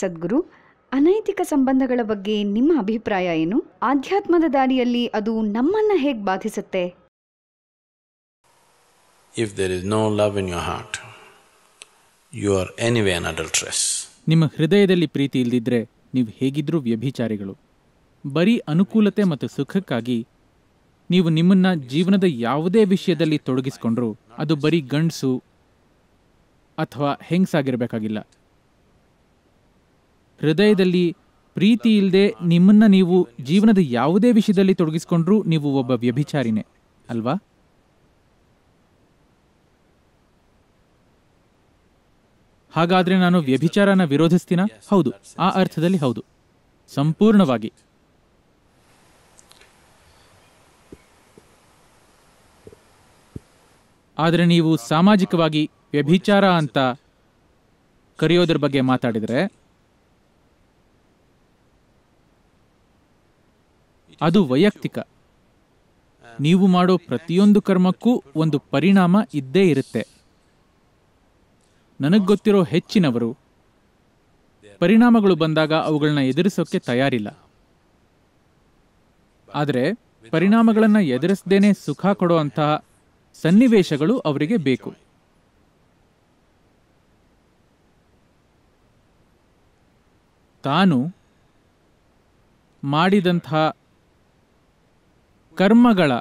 ಸದ್ಗುರು ಅನೈತಿಕ ಸಂಬಂಧಗಳ ಬಗ್ಗೆ ನಿಮ್ಮ ಅಭಿಪ್ರಾಯ ಏನು ಆಧ್ಯಾತ್ಮದ ದಾರಿಯಲ್ಲಿ ಅದು ನಮ್ಮನ್ನು ಹೇಗೆ ಬಾಧಿಸುತ್ತೆ if there is no love in your heart you are anyway an adulteress ನಿಮ್ಮ ಹೃದಯದಲ್ಲಿ ಪ್ರೀತಿ ಇಲ್ಲದಿದ್ದರೆ ನೀವು ಹೇಗಿದ್ರೂ ವ್ಯಭಿಚಾರಿಗಳು ಬರೀ ಅನುಕೂಲತೆ ಮತ್ತು ಸುಖಕ್ಕಾಗಿ ನೀವು ನಿಮ್ಮನ್ನ ಜೀವನದ ಯಾವುದೇ ವಿಷಯದಲ್ಲಿ ತೊಡಗಿಸಿಕೊಂಡ್ರೂ ಅದು ಬರೀ ಗಂಡಸು ಅಥವಾ ಹೆಂಗಸಾಗಿರಬೇಕಾಗಿಲ್ಲ ಹೃದಯದಲ್ಲಿ ಪ್ರೀತಿ ಇಲ್ಲದೆ ನಿಮ್ಮನ್ನ ನೀವು ಜೀವನದ ಯಾವುದೇ ವಿಷಯದಲ್ಲಿ ತೊಡಗಿಸಿಕೊಂಡ್ರೂ ನೀವು ಒಬ್ಬ ವ್ಯಭಿಚಾರಿನೇ ಅಲ್ವಾ ಹಾಗಾದ್ರೆ ನಾನು ವ್ಯಭಿಚಾರನ ವಿರೋಧಿಸ್ತೀನ ಹೌದು ಆ ಅರ್ಥದಲ್ಲಿ ಹೌದು ಸಂಪೂರ್ಣವಾಗಿ ಆದರೆ ನೀವು ಸಾಮಾಜಿಕವಾಗಿ ವ್ಯಭಿಚಾರ ಅಂತ ಕರೆಯೋದ್ರ ಬಗ್ಗೆ ಮಾತಾಡಿದರೆ ಅದು ವೈಯಕ್ತಿಕ ನೀವು ಮಾಡೋ ಪ್ರತಿಯೊಂದು ಕರ್ಮಕ್ಕೂ ಒಂದು ಪರಿಣಾಮ ಇದ್ದೇ ಇರುತ್ತೆ ನನಗೆ ಗೊತ್ತಿರೋ ಹೆಚ್ಚಿನವರು ಪರಿಣಾಮಗಳು ಬಂದಾಗ ಅವುಗಳನ್ನ ಎದುರಿಸೋಕೆ ತಯಾರಿಲ್ಲ ಆದರೆ ಪರಿಣಾಮಗಳನ್ನು ಎದುರಿಸದೇನೆ ಸುಖ ಕೊಡುವಂತಹ ಸನ್ನಿವೇಶಗಳು ಅವರಿಗೆ ಬೇಕು ತಾನು ಮಾಡಿದಂತಹ ಕರ್ಮಗಳ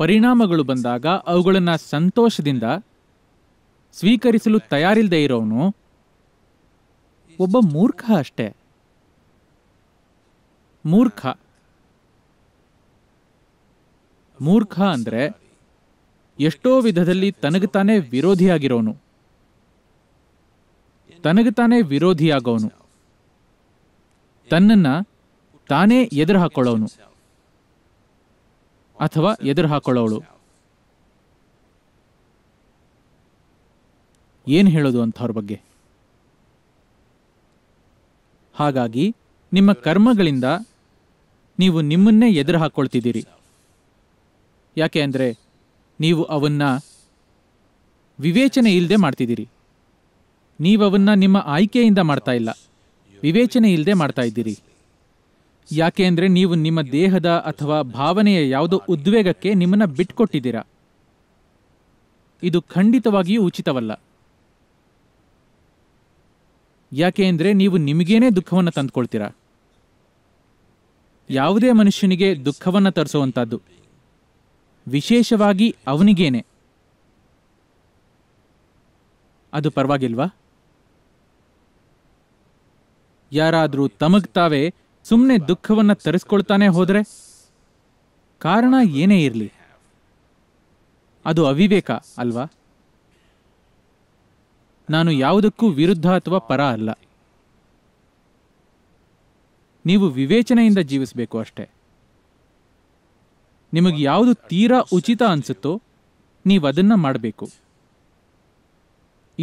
ಪರಿಣಾಮಗಳು ಬಂದಾಗ ಅವುಗಳನ್ನು ಸಂತೋಷದಿಂದ ಸ್ವೀಕರಿಸಲು ತಯಾರಿಲ್ಲದೆ ಇರೋನು ಒಬ್ಬ ಮೂರ್ಖ ಅಷ್ಟೇ ಮೂರ್ಖ ಮೂರ್ಖ ಅಂದರೆ ಎಷ್ಟೋ ವಿಧದಲ್ಲಿ ತನಗತಾನೇ ವಿರೋಧಿಯಾಗಿರೋನು ತನಗತಾನೇ ವಿರೋಧಿಯಾಗೋನು ತನ್ನನ್ನು ತಾನೇ ಎದುರು ಹಾಕೊಳ್ಳೋನು ಅಥವಾ ಎದುರು ಹಾಕೊಳ್ಳೋಳು ಏನು ಹೇಳೋದು ಅಂಥವ್ರ ಬಗ್ಗೆ ಹಾಗಾಗಿ ನಿಮ್ಮ ಕರ್ಮಗಳಿಂದ ನೀವು ನಿಮ್ಮನ್ನೇ ಎದುರು ಹಾಕ್ಕೊಳ್ತಿದ್ದೀರಿ ಯಾಕೆ ಅಂದರೆ ನೀವು ಅವನ್ನ ವಿವೇಚನೆ ಇಲ್ಲದೆ ಮಾಡ್ತಿದ್ದೀರಿ ಅವನ್ನ ನಿಮ್ಮ ಆಯ್ಕೆಯಿಂದ ಮಾಡ್ತಾ ಇಲ್ಲ ವಿವೇಚನೆ ಇಲ್ಲದೆ ಮಾಡ್ತಾ ಇದ್ದೀರಿ ಯಾಕೆ ಅಂದರೆ ನೀವು ನಿಮ್ಮ ದೇಹದ ಅಥವಾ ಭಾವನೆಯ ಯಾವುದೋ ಉದ್ವೇಗಕ್ಕೆ ನಿಮ್ಮನ್ನು ಬಿಟ್ಕೊಟ್ಟಿದ್ದೀರಾ ಇದು ಖಂಡಿತವಾಗಿಯೂ ಉಚಿತವಲ್ಲ ಯಾಕೆ ಅಂದರೆ ನೀವು ನಿಮಗೇನೆ ದುಃಖವನ್ನು ತಂದುಕೊಳ್ತೀರಾ ಯಾವುದೇ ಮನುಷ್ಯನಿಗೆ ದುಃಖವನ್ನು ತರಿಸುವಂಥದ್ದು ವಿಶೇಷವಾಗಿ ಅವನಿಗೇನೆ ಅದು ಪರವಾಗಿಲ್ವಾ ಯಾರಾದರೂ ತಮಗ್ ತಾವೇ ಸುಮ್ಮನೆ ದುಃಖವನ್ನು ತರಿಸ್ಕೊಳ್ತಾನೆ ಹೋದರೆ ಕಾರಣ ಏನೇ ಇರಲಿ ಅದು ಅವಿವೇಕ ಅಲ್ವಾ ನಾನು ಯಾವುದಕ್ಕೂ ವಿರುದ್ಧ ಅಥವಾ ಪರ ಅಲ್ಲ ನೀವು ವಿವೇಚನೆಯಿಂದ ಜೀವಿಸಬೇಕು ಅಷ್ಟೇ ನಿಮಗೆ ಯಾವುದು ತೀರಾ ಉಚಿತ ಅನಿಸುತ್ತೋ ನೀವು ಅದನ್ನ ಮಾಡಬೇಕು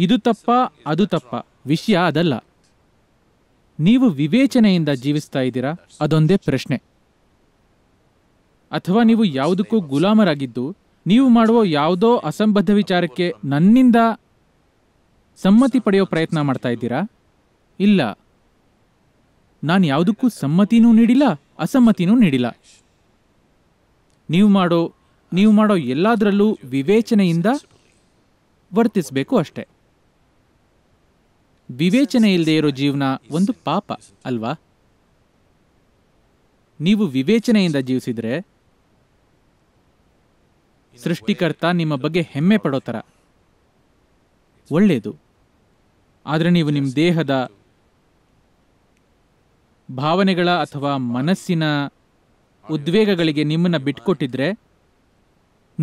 ಇದು ತಪ್ಪ ಅದು ತಪ್ಪ ವಿಷಯ ಅದಲ್ಲ ನೀವು ವಿವೇಚನೆಯಿಂದ ಜೀವಿಸ್ತಾ ಇದ್ದೀರಾ ಅದೊಂದೇ ಪ್ರಶ್ನೆ ಅಥವಾ ನೀವು ಯಾವುದಕ್ಕೂ ಗುಲಾಮರಾಗಿದ್ದು ನೀವು ಮಾಡುವ ಯಾವುದೋ ಅಸಂಬದ್ಧ ವಿಚಾರಕ್ಕೆ ನನ್ನಿಂದ ಸಮ್ಮತಿ ಪಡೆಯೋ ಪ್ರಯತ್ನ ಮಾಡ್ತಾ ಇದ್ದೀರಾ ಇಲ್ಲ ನಾನು ಯಾವುದಕ್ಕೂ ಸಮ್ಮತಿನೂ ನೀಡಿಲ್ಲ ಅಸಮ್ಮತಿನೂ ನೀಡಿಲ್ಲ ನೀವು ಮಾಡೋ ನೀವು ಮಾಡೋ ಎಲ್ಲದರಲ್ಲೂ ವಿವೇಚನೆಯಿಂದ ವರ್ತಿಸಬೇಕು ಅಷ್ಟೇ ವಿವೇಚನೆ ಇಲ್ಲದೆ ಇರೋ ಜೀವನ ಒಂದು ಪಾಪ ಅಲ್ವಾ ನೀವು ವಿವೇಚನೆಯಿಂದ ಜೀವಿಸಿದರೆ ಸೃಷ್ಟಿಕರ್ತ ನಿಮ್ಮ ಬಗ್ಗೆ ಹೆಮ್ಮೆ ಪಡೋ ಥರ ಒಳ್ಳೆಯದು ಆದರೆ ನೀವು ನಿಮ್ಮ ದೇಹದ ಭಾವನೆಗಳ ಅಥವಾ ಮನಸ್ಸಿನ ಉದ್ವೇಗಗಳಿಗೆ ನಿಮ್ಮನ್ನು ಬಿಟ್ಕೊಟ್ಟಿದ್ರೆ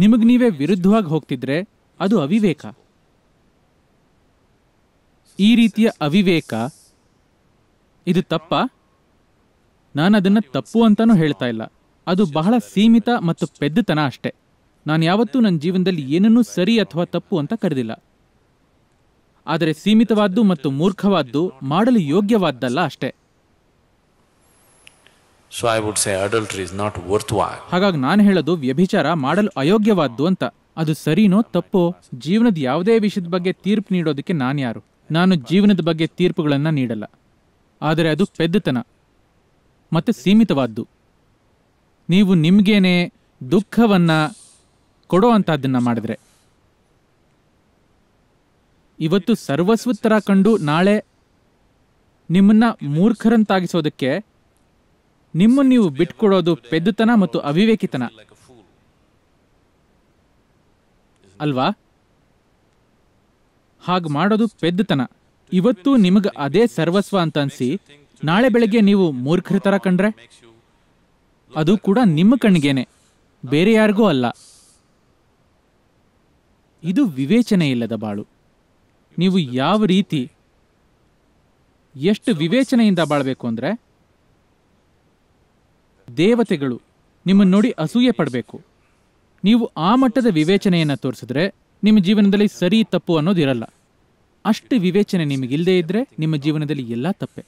ನಿಮಗೆ ನೀವೇ ವಿರುದ್ಧವಾಗಿ ಹೋಗ್ತಿದ್ರೆ ಅದು ಅವಿವೇಕ ಈ ರೀತಿಯ ಅವಿವೇಕ ಇದು ತಪ್ಪ ನಾನು ಅದನ್ನು ತಪ್ಪು ಅಂತಾನೂ ಹೇಳ್ತಾ ಇಲ್ಲ ಅದು ಬಹಳ ಸೀಮಿತ ಮತ್ತು ಪೆದ್ದತನ ಅಷ್ಟೆ ನಾನು ಯಾವತ್ತೂ ನನ್ನ ಜೀವನದಲ್ಲಿ ಏನನ್ನೂ ಸರಿ ಅಥವಾ ತಪ್ಪು ಅಂತ ಕರೆದಿಲ್ಲ ಆದರೆ ಸೀಮಿತವಾದ್ದು ಮತ್ತು ಮೂರ್ಖವಾದ್ದು ಮಾಡಲು ಯೋಗ್ಯವಾದ್ದಲ್ಲ ಅಷ್ಟೇ ವುಡ್ ನಾಟ್ ಹಾಗಾಗಿ ನಾನು ಹೇಳೋದು ವ್ಯಭಿಚಾರ ಮಾಡಲು ಅಯೋಗ್ಯವಾದ್ದು ಅಂತ ಅದು ಸರಿನೋ ತಪ್ಪೋ ಜೀವನದ ಯಾವುದೇ ವಿಷಯದ ಬಗ್ಗೆ ತೀರ್ಪು ನೀಡೋದಕ್ಕೆ ನಾನು ಯಾರು ನಾನು ಜೀವನದ ಬಗ್ಗೆ ತೀರ್ಪುಗಳನ್ನು ನೀಡಲ್ಲ ಆದರೆ ಅದು ಪೆದ್ದತನ ಮತ್ತು ಸೀಮಿತವಾದ್ದು ನೀವು ನಿಮಗೇನೆ ದುಃಖವನ್ನು ಕೊಡೋ ಅಂಥದ್ದನ್ನು ಮಾಡಿದ್ರೆ ಇವತ್ತು ಸರ್ವಸ್ವತ್ತರ ಕಂಡು ನಾಳೆ ನಿಮ್ಮನ್ನ ಮೂರ್ಖರಂತಾಗಿಸೋದಕ್ಕೆ ನಿಮ್ಮನ್ನು ನೀವು ಬಿಟ್ಕೊಡೋದು ಪೆದ್ದುತನ ಮತ್ತು ಅವಿವೇಕಿತನ ಅಲ್ವಾ ಹಾಗೆ ಮಾಡೋದು ಪೆದ್ದತನ ಇವತ್ತು ನಿಮಗೆ ಅದೇ ಸರ್ವಸ್ವ ಅಂತ ಅನ್ಸಿ ನಾಳೆ ಬೆಳಗ್ಗೆ ನೀವು ಮೂರ್ಖರ ತರ ಕಂಡ್ರೆ ಅದು ಕೂಡ ನಿಮ್ಮ ಕಣ್ಗೇನೆ ಬೇರೆ ಯಾರಿಗೂ ಅಲ್ಲ ಇದು ವಿವೇಚನೆ ಇಲ್ಲದ ಬಾಳು ನೀವು ಯಾವ ರೀತಿ ಎಷ್ಟು ವಿವೇಚನೆಯಿಂದ ಬಾಳ್ಬೇಕು ಅಂದ್ರೆ ದೇವತೆಗಳು ನಿಮ್ಮನ್ನು ನೋಡಿ ಅಸೂಯೆ ಪಡಬೇಕು ನೀವು ಆ ಮಟ್ಟದ ವಿವೇಚನೆಯನ್ನು ತೋರಿಸಿದ್ರೆ ನಿಮ್ಮ ಜೀವನದಲ್ಲಿ ಸರಿ ತಪ್ಪು ಅನ್ನೋದಿರಲ್ಲ ಅಷ್ಟು ವಿವೇಚನೆ ನಿಮಗಿಲ್ಲದೆ ಇದ್ದರೆ ನಿಮ್ಮ ಜೀವನದಲ್ಲಿ ಎಲ್ಲ ತಪ್ಪೆ